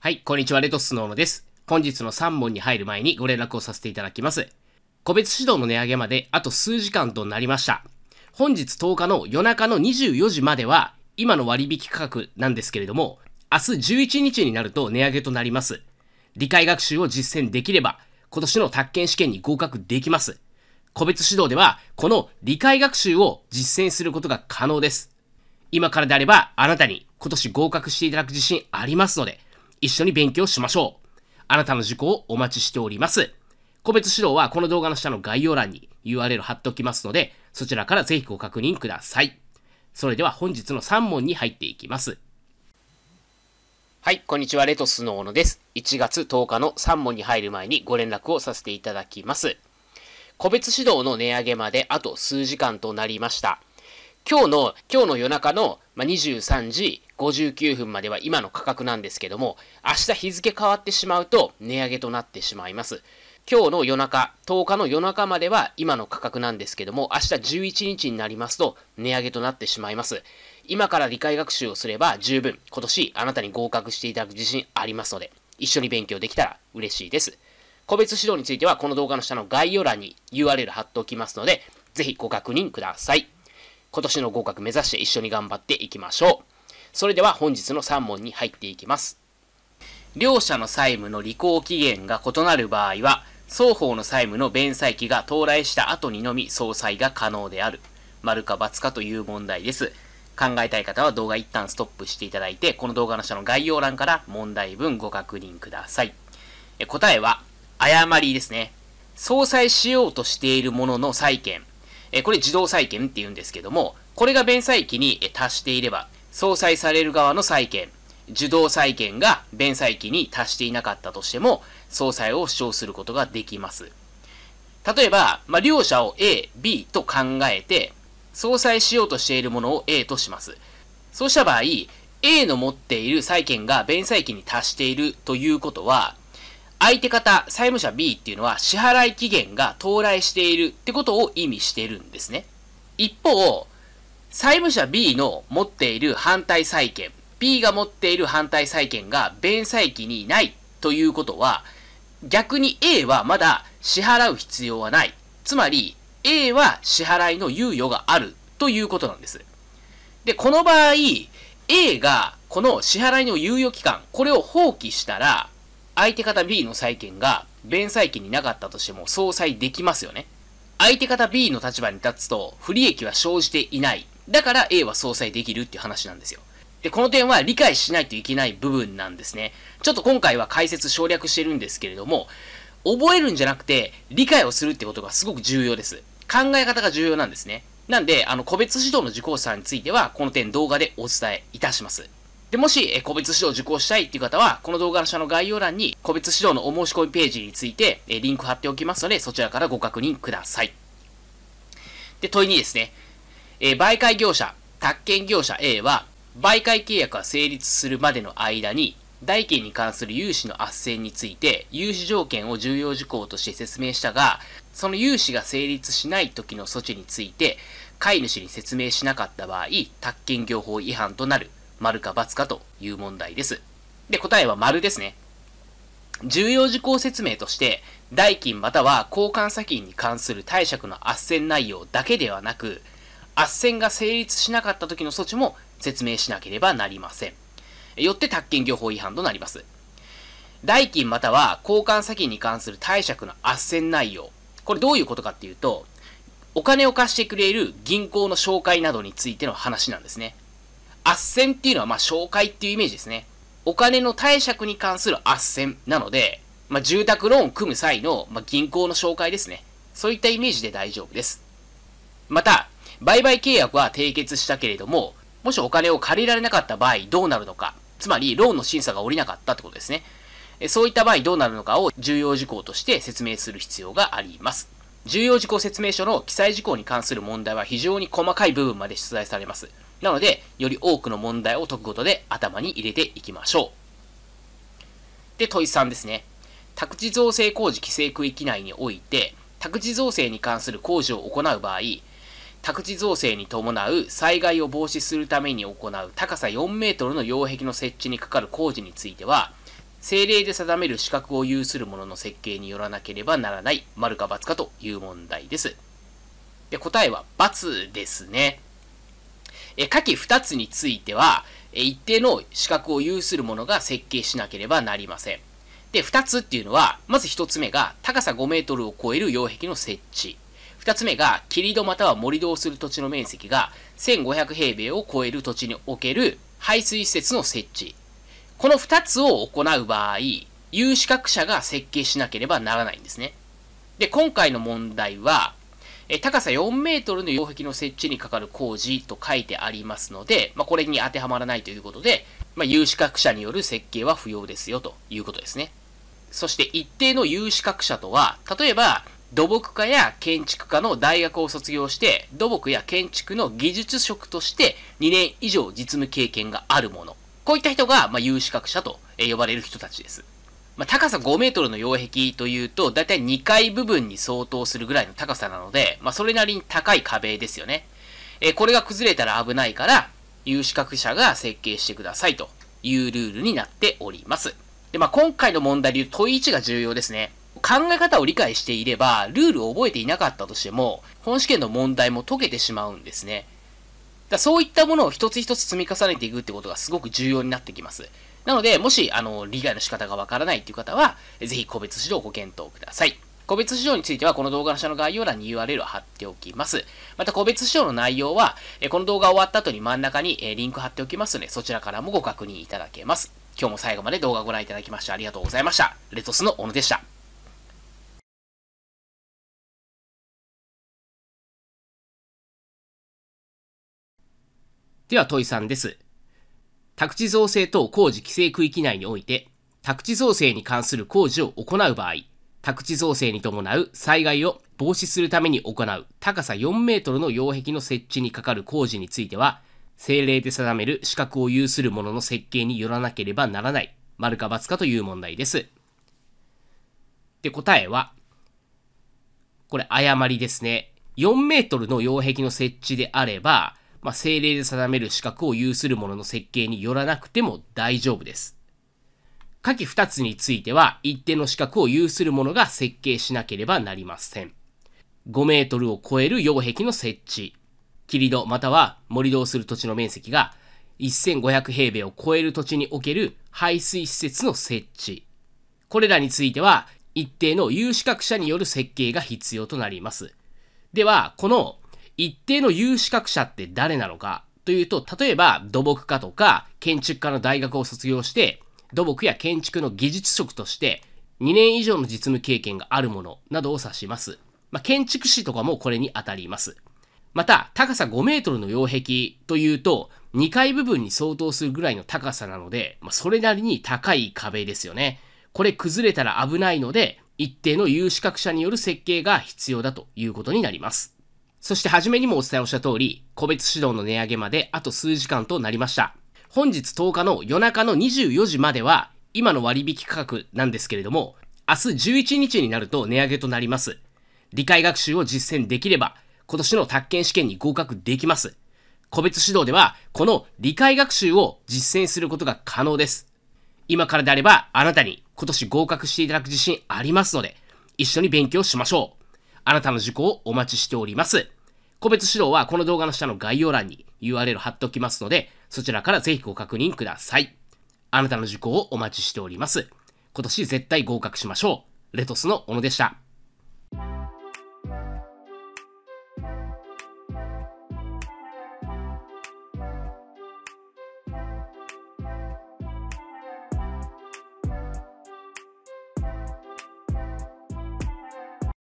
はい、こんにちは、レトスノームです。本日の3問に入る前にご連絡をさせていただきます。個別指導の値上げまであと数時間となりました。本日10日の夜中の24時までは、今の割引価格なんですけれども、明日11日になると値上げとなります。理解学習を実践できれば、今年の宅建試験に合格できます。個別指導では、この理解学習を実践することが可能です。今からであれば、あなたに今年合格していただく自信ありますので、一緒に勉強しましょう。あなたの受講をお待ちしております。個別指導はこの動画の下の概要欄に URL 貼っておきますので、そちらからぜひご確認ください。それでは本日の3問に入っていきます。はい、こんにちは、レトスの小野です。1月10日の3問に入る前にご連絡をさせていただきます。個別指導の値上げまであと数時間となりました。今日の、今日の夜中の、ま23時59分までは今の価格なんですけども、明日日付変わってしまうと値上げとなってしまいます。今日の夜中、10日の夜中までは今の価格なんですけども、明日11日になりますと値上げとなってしまいます。今から理解学習をすれば十分今年あなたに合格していただく自信ありますので、一緒に勉強できたら嬉しいです。個別指導についてはこの動画の下の概要欄に URL 貼っておきますので、ぜひご確認ください。今年の合格目指して一緒に頑張っていきましょう。それでは本日の3問に入っていきます。両者の債務の履行期限が異なる場合は、双方の債務の弁済期が到来した後にのみ相殺が可能である。丸か×かという問題です。考えたい方は動画一旦ストップしていただいて、この動画の下の概要欄から問題文ご確認ください。え答えは、誤りですね。相殺しようとしているものの債権。えこれ自動債権って言うんですけども、これが弁済期に達していれば、相殺される側の債権、受動債権が弁済期に達していなかったとしても、相殺を主張することができます。例えば、まあ、両者を A、B と考えて、相殺しようとしているものを A とします。そうした場合、A の持っている債権が弁済期に達しているということは、相手方、債務者 B っていうのは支払い期限が到来しているってことを意味しているんですね。一方、債務者 B の持っている反対債権、B が持っている反対債権が弁済期にないということは、逆に A はまだ支払う必要はない。つまり、A は支払いの猶予があるということなんです。で、この場合、A がこの支払いの猶予期間、これを放棄したら、相手方 B の債権が弁債権になかったとしても相殺できますよね。相手方 B の立場に立つと不利益は生じていない。だから A は相殺できるっていう話なんですよ。で、この点は理解しないといけない部分なんですね。ちょっと今回は解説省略してるんですけれども、覚えるんじゃなくて理解をするってことがすごく重要です。考え方が重要なんですね。なんで、あの、個別指導の受講者については、この点動画でお伝えいたします。で、もし、え個別指導を受講したいっていう方は、この動画の下の概要欄に、個別指導のお申し込みページについて、えリンク貼っておきますので、そちらからご確認ください。で、問いにですね、え媒介業者、宅建業者 A は、媒介契約が成立するまでの間に、代金に関する融資の斡旋について、融資条件を重要事項として説明したが、その融資が成立しない時の措置について、飼い主に説明しなかった場合、宅建業法違反となる丸か×かという問題です。で、答えは丸ですね。重要事項説明として、代金または交換先金に関する貸借の斡旋内容だけではなく、斡旋が成立しなかった時の措置も説明しなければなりません。よって宅建業法違反となります。代金または交換先に関する貸借の斡旋内容。これどういうことかっていうと、お金を貸してくれる銀行の紹介などについての話なんですね。斡旋っていうのは、まあ、紹介っていうイメージですね。お金の貸借に関する斡旋なので、まあ、住宅ローンを組む際の、まあ、銀行の紹介ですね。そういったイメージで大丈夫です。また、売買契約は締結したけれども、もしお金を借りられなかった場合どうなるのか、つまりローンの審査が下りなかったってことですね。そういった場合どうなるのかを重要事項として説明する必要があります。重要事項説明書の記載事項に関する問題は非常に細かい部分まで出題されます。なので、より多くの問題を解くことで頭に入れていきましょう。で、問い3ですね。宅地造成工事規制区域内において、宅地造成に関する工事を行う場合、宅地造成に伴う災害を防止するために行う高さ4メートルの擁壁の設置にかかる工事については、政令で定める資格を有するものの設計によらなければならない、丸か×かという問題です。で、答えは×ですね。え下記2つについては、え一定の資格を有する者が設計しなければなりません。で、2つっていうのは、まず1つ目が高さ5メートルを超える擁壁の設置。2つ目が、切り戸または盛り土をする土地の面積が1500平米を超える土地における排水施設の設置。この2つを行う場合、有資格者が設計しなければならないんですね。で、今回の問題は、え高さ4メートルの擁壁の設置にかかる工事と書いてありますので、まあ、これに当てはまらないということで、まあ、有資格者による設計は不要ですよということですね。そして一定の有資格者とは、例えば土木科や建築科の大学を卒業して、土木や建築の技術職として2年以上実務経験があるもの。こういった人が、ま有資格者と呼ばれる人たちです。まあ、高さ5メートルの擁壁というと、だいたい2階部分に相当するぐらいの高さなので、まあ、それなりに高い壁ですよね。えー、これが崩れたら危ないから、有資格者が設計してくださいというルールになっております。で、まあ、今回の問題でいう問い1が重要ですね。考え方を理解していれば、ルールを覚えていなかったとしても、本試験の問題も解けてしまうんですね。だそういったものを一つ一つ積み重ねていくってことがすごく重要になってきます。なので、もし、あの、利害の仕方がわからないという方は、ぜひ個別指導をご検討ください。個別指導については、この動画の下の概要欄に URL を貼っておきます。また、個別指導の内容は、この動画終わった後に真ん中にリンク貼っておきますので、そちらからもご確認いただけます。今日も最後まで動画をご覧いただきましてありがとうございました。レトスの小野でした。では、問いさんです。宅地造成等工事規制区域内において、宅地造成に関する工事を行う場合、宅地造成に伴う災害を防止するために行う高さ4メートルの擁壁の設置にかかる工事については、政令で定める資格を有するものの設計によらなければならない、丸か罰かという問題です。で、答えは、これ誤りですね。4メートルの擁壁の設置であれば、まあ、政令で定める資格を有するものの設計によらなくても大丈夫です。下記2つについては、一定の資格を有するものが設計しなければなりません。5メートルを超える擁壁の設置、切り戸または盛り土をする土地の面積が1500平米を超える土地における排水施設の設置。これらについては、一定の有資格者による設計が必要となります。では、この一定の有資格者って誰なのかというと、例えば土木家とか建築家の大学を卒業して、土木や建築の技術職として2年以上の実務経験があるものなどを指します。まあ、建築士とかもこれに当たります。また、高さ5メートルの擁壁というと、2階部分に相当するぐらいの高さなので、まあ、それなりに高い壁ですよね。これ崩れたら危ないので、一定の有資格者による設計が必要だということになります。そして初めにもお伝えをした通り、個別指導の値上げまであと数時間となりました。本日10日の夜中の24時までは、今の割引価格なんですけれども、明日11日になると値上げとなります。理解学習を実践できれば、今年の宅建試験に合格できます。個別指導では、この理解学習を実践することが可能です。今からであれば、あなたに今年合格していただく自信ありますので、一緒に勉強しましょう。あなたの受講をお待ちしております。個別指導はこの動画の下の概要欄に URL 貼っておきますので、そちらからぜひご確認ください。あなたの受講をお待ちしております。今年絶対合格しましょう。レトスの小野でした。